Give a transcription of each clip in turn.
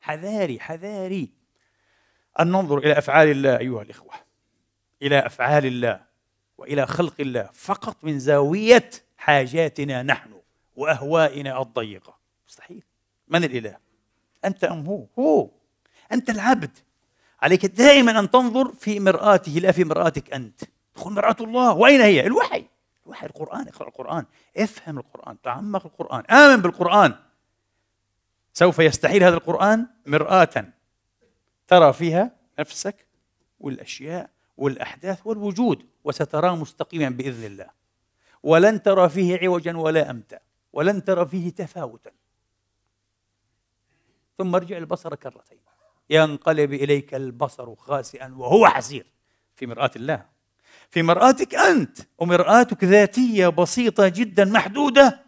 حذاري حذاري أن ننظر إلى أفعال الله أيها الإخوة إلى أفعال الله وإلى خلق الله فقط من زاوية حاجاتنا نحن وأهوائنا الضيقة مستحيل من الإله؟ أنت أم هو؟ هو أنت العبد عليك دائما أن تنظر في مرآته لا في مرآتك أنت تقول مرآة الله وأين هي؟ الوحي الوحي القرآن اقرأ القرآن افهم القرآن تعمق القرآن آمن بالقرآن سوف يستحيل هذا القرآن مرآة ترى فيها نفسك والأشياء والأحداث والوجود وستراه مستقيما بإذن الله ولن ترى فيه عوجا ولا أمتا ولن ترى فيه تفاوتا ثم ارجع البصر كرتين ينقلب إليك البصر خاسئا وهو حسير في مرآة الله في مرآتك أنت ومرآتك ذاتية بسيطة جدا محدودة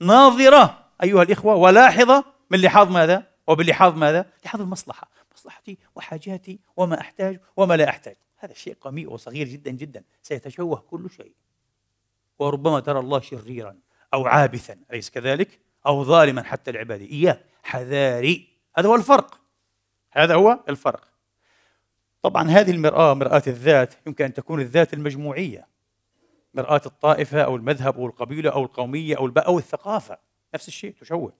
ناظرة أيها الإخوة ولاحظة من لحاظ ماذا؟ وبلحاظ ماذا؟ لحاظ المصلحة مصلحتي وحاجاتي وما أحتاج وما لا أحتاج هذا شيء قميء وصغير جدا جدا سيتشوه كل شيء وربما ترى الله شريرا أو عابثا أليس كذلك؟ أو ظالما حتى العباد إياك حذاري هذا هو الفرق هذا هو الفرق طبعا هذه المرآة مرآة الذات يمكن أن تكون الذات المجموعية مرآة الطائفة أو المذهب أو القبيلة أو القومية أو أو الثقافة نفس الشيء تشوه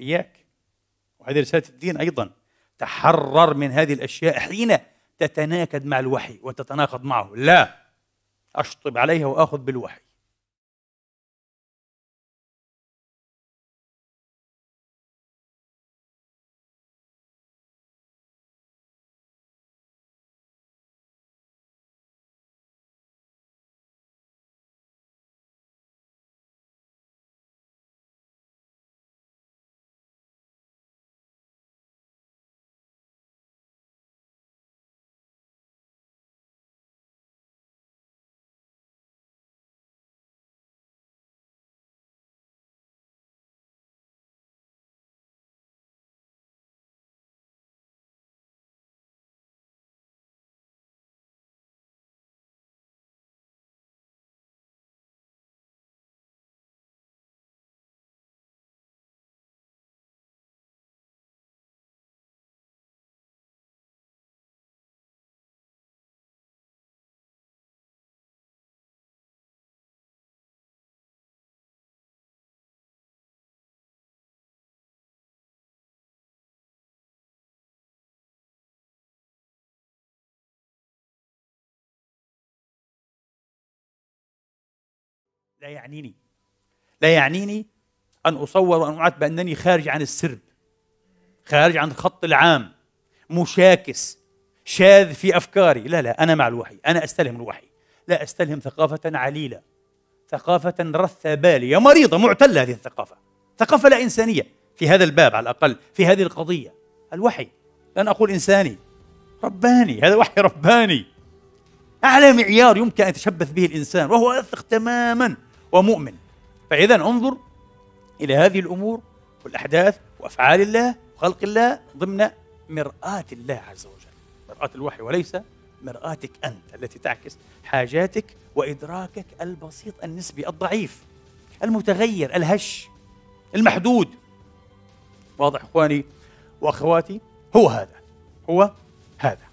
إياك وهذه رسالة الدين أيضا تحرر من هذه الأشياء حين تتناكد مع الوحي وتتناقض معه لا أشطب عليها وآخذ بالوحي لا يعنيني لا يعنيني أن أصور وأن أعد بأنني خارج عن السرب خارج عن الخط العام مشاكس شاذ في أفكاري لا لا أنا مع الوحي أنا أستلهم الوحي لا أستلهم ثقافة عليلة ثقافة رثة بالية مريضة معتلة هذه الثقافة ثقافة لا إنسانية في هذا الباب على الأقل في هذه القضية الوحي لن أقول إنساني رباني هذا وحي رباني أعلى معيار يمكن أن يتشبث به الإنسان وهو أثق تماما ومؤمن فإذا انظر إلى هذه الأمور والأحداث وأفعال الله وخلق الله ضمن مرآة الله عز وجل مرآة الوحي وليس مرآتك أنت التي تعكس حاجاتك وإدراكك البسيط النسبي الضعيف المتغير الهش المحدود واضح إخواني وأخواتي هو هذا هو هذا